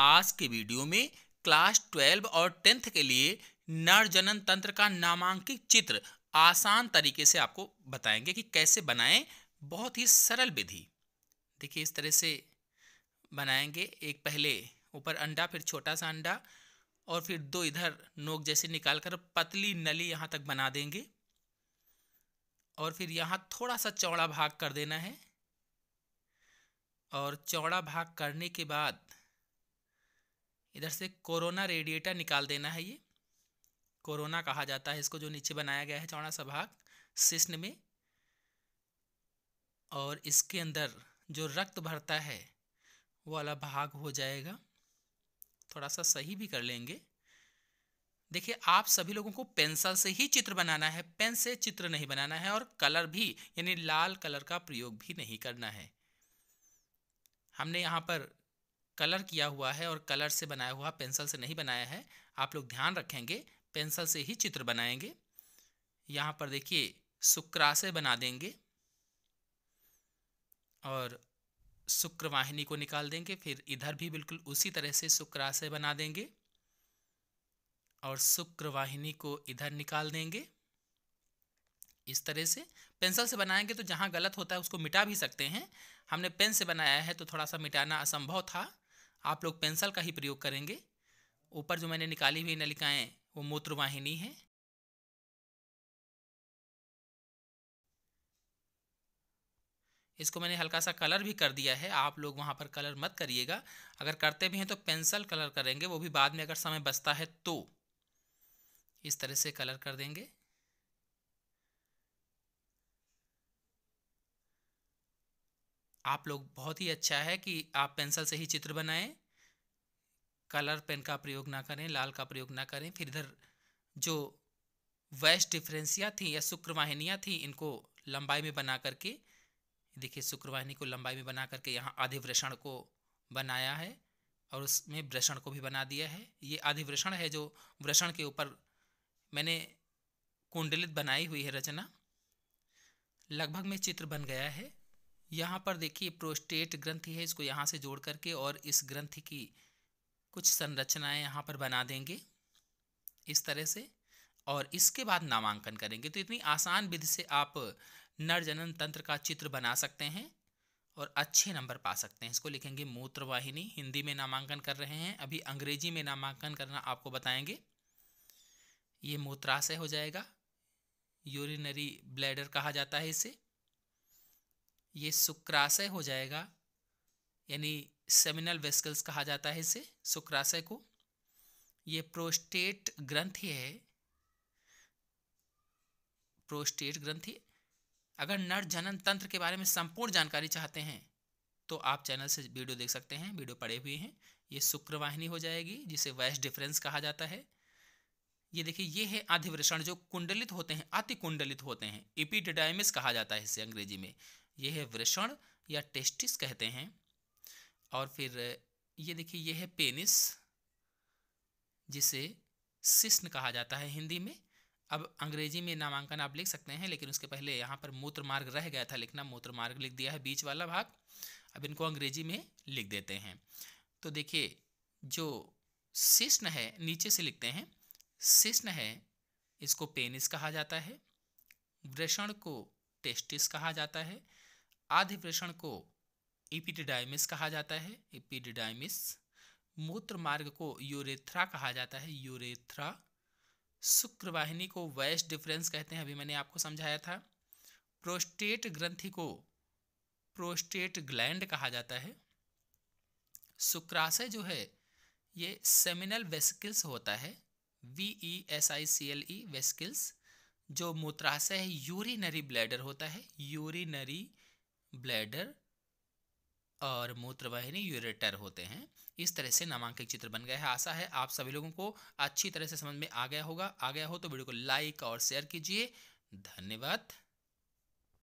आज के वीडियो में क्लास ट्वेल्व और टेंथ के लिए नर जनन तंत्र का नामांकित चित्र आसान तरीके से आपको बताएंगे कि कैसे बनाएं बहुत ही सरल विधि देखिए इस तरह से बनाएंगे एक पहले ऊपर अंडा फिर छोटा सा अंडा और फिर दो इधर नोक जैसे निकाल कर पतली नली यहाँ तक बना देंगे और फिर यहाँ थोड़ा सा चौड़ा भाग कर देना है और चौड़ा भाग करने के बाद इधर से कोरोना रेडिएटर निकाल देना है ये कोरोना कहा जाता है इसको जो नीचे बनाया गया है चौड़ा सा भाग सिस्न में और इसके अंदर जो रक्त भरता है वो वाला भाग हो जाएगा थोड़ा सा सही भी कर लेंगे देखिए आप सभी लोगों को पेंसिल से ही चित्र बनाना है पेन से चित्र नहीं बनाना है और कलर भी यानी लाल कलर का प्रयोग भी नहीं करना है हमने यहाँ पर कलर किया हुआ है और कलर से बनाया हुआ पेंसिल से नहीं बनाया है आप लोग ध्यान रखेंगे पेंसिल से ही चित्र बनाएंगे यहाँ पर देखिए शुक्राशय बना देंगे और शुक्रवाहिनी को निकाल देंगे फिर इधर भी बिल्कुल उसी तरह से शुक्राशय बना देंगे और शुक्रवाहिनी को इधर निकाल देंगे इस तरह से पेंसिल से बनाएंगे तो जहाँ गलत होता है उसको मिटा भी सकते हैं हमने पेन से बनाया है तो थोड़ा सा मिटाना असंभव था आप लोग पेंसिल का ही प्रयोग करेंगे ऊपर जो मैंने निकाली हुई नलिकाएं वो मूत्रवाहिनी है इसको मैंने हल्का सा कलर भी कर दिया है आप लोग वहाँ पर कलर मत करिएगा अगर करते भी हैं तो पेंसिल कलर करेंगे वो भी बाद में अगर समय बचता है तो इस तरह से कलर कर देंगे आप लोग बहुत ही अच्छा है कि आप पेंसिल से ही चित्र बनाएं कलर पेन का प्रयोग ना करें लाल का प्रयोग ना करें फिर इधर जो वेस्ट डिफ्रेंसियाँ थी या शुक्रवाहिनियाँ थी इनको लंबाई में बना करके देखिए शुक्रवाहिनी को लंबाई में बना करके यहाँ अधिवृषण को बनाया है और उसमें वृषण को भी बना दिया है ये अधिवृषण है जो वृषण के ऊपर मैंने कुंडलित बनाई हुई है रचना लगभग में चित्र बन गया है यहाँ पर देखिए प्रोस्टेट ग्रंथि है इसको यहाँ से जोड़ करके और इस ग्रंथि की कुछ संरचनाएं यहाँ पर बना देंगे इस तरह से और इसके बाद नामांकन करेंगे तो इतनी आसान विधि से आप नर जनन तंत्र का चित्र बना सकते हैं और अच्छे नंबर पा सकते हैं इसको लिखेंगे मूत्रवाहिनी हिंदी में नामांकन कर रहे हैं अभी अंग्रेजी में नामांकन करना आपको बताएंगे ये मूत्राशय हो जाएगा यूरिनरी ब्लैडर कहा जाता है इसे ये शुक्राशय हो जाएगा यानी सेमिनल वेस्कल्स कहा जाता है इसे शुक्राशय को ये प्रोस्टेट ग्रंथि है प्रोस्टेट ग्रंथि अगर नर जनन तंत्र के बारे में संपूर्ण जानकारी चाहते हैं तो आप चैनल से वीडियो देख सकते हैं वीडियो पड़े हुए हैं ये शुक्रवाहिनी हो जाएगी जिसे वैश डिफरेंस कहा जाता है ये देखिए ये है अधिवृषण जो कुंडलित होते हैं अति कुंडलित होते हैं इपीडिडाइमिस कहा जाता है इसे अंग्रेजी में ये है वृषण या टेस्टिस कहते हैं और फिर ये देखिए ये है पेनिस जिसे सिस्न कहा जाता है हिंदी में अब अंग्रेजी में नामांकन आप लिख सकते हैं लेकिन उसके पहले यहाँ पर मूत्र मार्ग रह गया था लिखना मूत्र मार्ग लिख दिया है बीच वाला भाग अब इनको अंग्रेजी में लिख देते हैं तो देखिए जो सिस्न है नीचे से लिखते हैं सिस्न है इसको पेनिस कहा जाता है वृषण को टेस्टिस कहा जाता है आधिवृषण को इपिडिडाइमिस कहा जाता है इपिडिडाइमिस मूत्र मार्ग को यूरेथ्रा कहा जाता है यूरेथ्रा शुक्रवाहिनी को वैश डिफरेंस कहते हैं अभी मैंने आपको समझाया था प्रोस्टेट ग्रंथि को प्रोस्टेट ग्लैंड कहा जाता है शुक्राशय जो है ये सेमिनल वेस्किल्स होता है V E S I C L E vesicles जो मूत्राशय है यूरिनरी ब्लैडर होता है यूरिनरी ब्लैडर और मूत्रवाहिनी यूरेटर होते हैं इस तरह से नामांकित चित्र बन गया है आशा है आप सभी लोगों को अच्छी तरह से समझ में आ गया होगा आ गया हो तो वीडियो को लाइक और शेयर कीजिए धन्यवाद